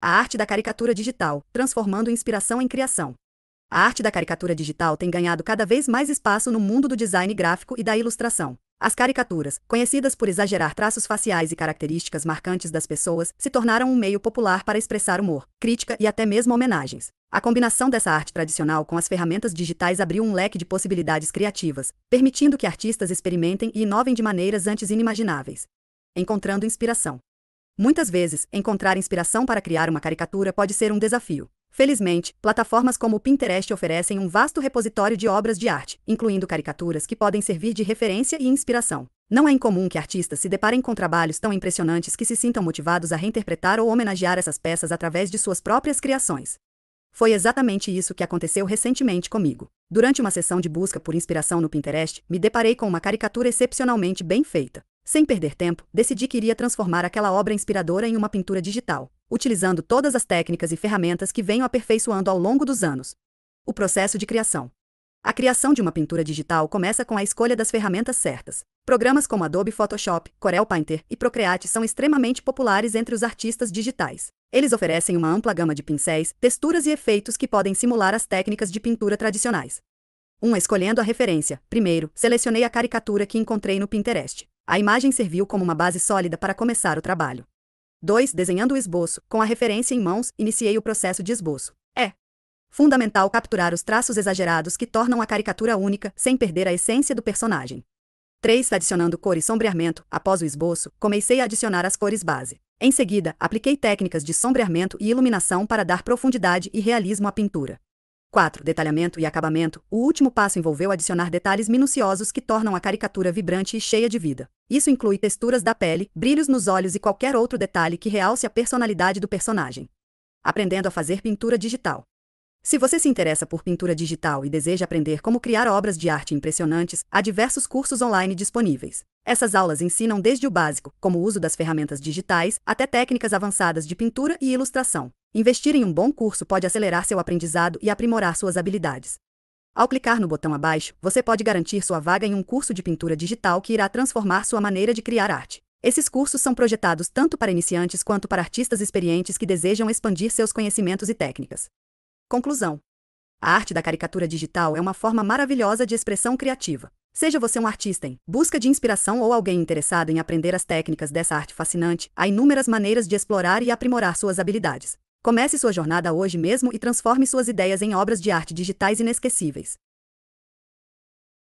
A arte da caricatura digital, transformando inspiração em criação. A arte da caricatura digital tem ganhado cada vez mais espaço no mundo do design gráfico e da ilustração. As caricaturas, conhecidas por exagerar traços faciais e características marcantes das pessoas, se tornaram um meio popular para expressar humor, crítica e até mesmo homenagens. A combinação dessa arte tradicional com as ferramentas digitais abriu um leque de possibilidades criativas, permitindo que artistas experimentem e inovem de maneiras antes inimagináveis, encontrando inspiração. Muitas vezes, encontrar inspiração para criar uma caricatura pode ser um desafio. Felizmente, plataformas como o Pinterest oferecem um vasto repositório de obras de arte, incluindo caricaturas que podem servir de referência e inspiração. Não é incomum que artistas se deparem com trabalhos tão impressionantes que se sintam motivados a reinterpretar ou homenagear essas peças através de suas próprias criações. Foi exatamente isso que aconteceu recentemente comigo. Durante uma sessão de busca por inspiração no Pinterest, me deparei com uma caricatura excepcionalmente bem feita. Sem perder tempo, decidi que iria transformar aquela obra inspiradora em uma pintura digital, utilizando todas as técnicas e ferramentas que venho aperfeiçoando ao longo dos anos. O processo de criação. A criação de uma pintura digital começa com a escolha das ferramentas certas. Programas como Adobe Photoshop, Corel Painter e Procreate são extremamente populares entre os artistas digitais. Eles oferecem uma ampla gama de pincéis, texturas e efeitos que podem simular as técnicas de pintura tradicionais. 1. Um, escolhendo a referência. Primeiro, selecionei a caricatura que encontrei no Pinterest. A imagem serviu como uma base sólida para começar o trabalho. 2. Desenhando o esboço, com a referência em mãos, iniciei o processo de esboço. É fundamental capturar os traços exagerados que tornam a caricatura única, sem perder a essência do personagem. 3. Adicionando cor e sombreamento, após o esboço, comecei a adicionar as cores base. Em seguida, apliquei técnicas de sombreamento e iluminação para dar profundidade e realismo à pintura. 4. Detalhamento e acabamento. O último passo envolveu adicionar detalhes minuciosos que tornam a caricatura vibrante e cheia de vida. Isso inclui texturas da pele, brilhos nos olhos e qualquer outro detalhe que realce a personalidade do personagem. Aprendendo a fazer pintura digital. Se você se interessa por pintura digital e deseja aprender como criar obras de arte impressionantes, há diversos cursos online disponíveis. Essas aulas ensinam desde o básico, como o uso das ferramentas digitais, até técnicas avançadas de pintura e ilustração. Investir em um bom curso pode acelerar seu aprendizado e aprimorar suas habilidades. Ao clicar no botão abaixo, você pode garantir sua vaga em um curso de pintura digital que irá transformar sua maneira de criar arte. Esses cursos são projetados tanto para iniciantes quanto para artistas experientes que desejam expandir seus conhecimentos e técnicas. Conclusão: A arte da caricatura digital é uma forma maravilhosa de expressão criativa. Seja você um artista em busca de inspiração ou alguém interessado em aprender as técnicas dessa arte fascinante, há inúmeras maneiras de explorar e aprimorar suas habilidades. Comece sua jornada hoje mesmo e transforme suas ideias em obras de arte digitais inesquecíveis.